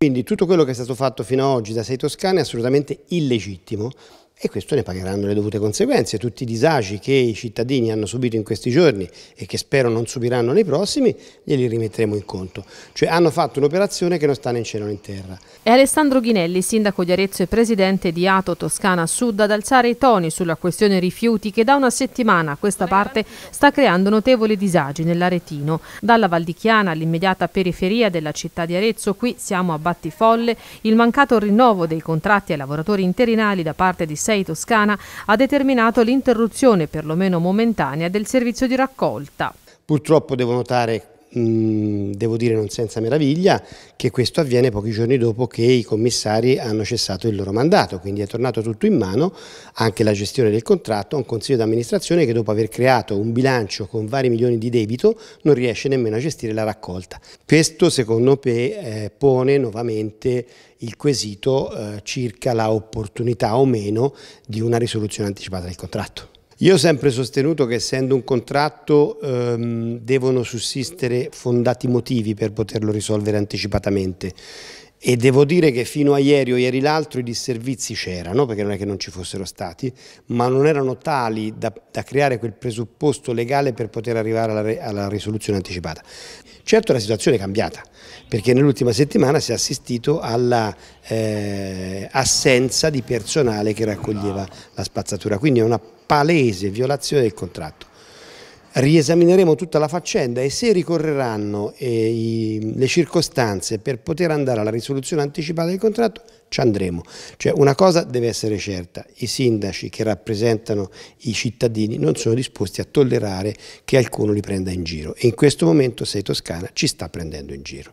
Quindi tutto quello che è stato fatto fino ad oggi da Sei Toscana è assolutamente illegittimo e questo ne pagheranno le dovute conseguenze. Tutti i disagi che i cittadini hanno subito in questi giorni e che spero non subiranno nei prossimi, glieli rimetteremo in conto. Cioè hanno fatto un'operazione che non sta né in cielo né in terra. È Alessandro Ghinelli, sindaco di Arezzo e presidente di Ato Toscana Sud, ad alzare i toni sulla questione rifiuti che da una settimana a questa parte sta creando notevoli disagi nell'Aretino. Dalla Valdichiana all'immediata periferia della città di Arezzo, qui siamo a Battifolle, il mancato rinnovo dei contratti ai lavoratori interinali da parte di 6 Toscana ha determinato l'interruzione, perlomeno momentanea, del servizio di raccolta. Purtroppo devo notare devo dire non senza meraviglia, che questo avviene pochi giorni dopo che i commissari hanno cessato il loro mandato, quindi è tornato tutto in mano, anche la gestione del contratto, a un consiglio di amministrazione che dopo aver creato un bilancio con vari milioni di debito non riesce nemmeno a gestire la raccolta. Questo secondo me eh, pone nuovamente il quesito eh, circa l'opportunità o meno di una risoluzione anticipata del contratto. Io ho sempre sostenuto che essendo un contratto ehm, devono sussistere fondati motivi per poterlo risolvere anticipatamente e devo dire che fino a ieri o ieri l'altro i disservizi c'erano, perché non è che non ci fossero stati, ma non erano tali da, da creare quel presupposto legale per poter arrivare alla, alla risoluzione anticipata. Certo la situazione è cambiata, perché nell'ultima settimana si è assistito all'assenza eh, di personale che raccoglieva la spazzatura, quindi è una palese violazione del contratto riesamineremo tutta la faccenda e se ricorreranno eh, i, le circostanze per poter andare alla risoluzione anticipata del contratto ci andremo. Cioè una cosa deve essere certa, i sindaci che rappresentano i cittadini non sono disposti a tollerare che alcuno li prenda in giro e in questo momento Sei Toscana ci sta prendendo in giro.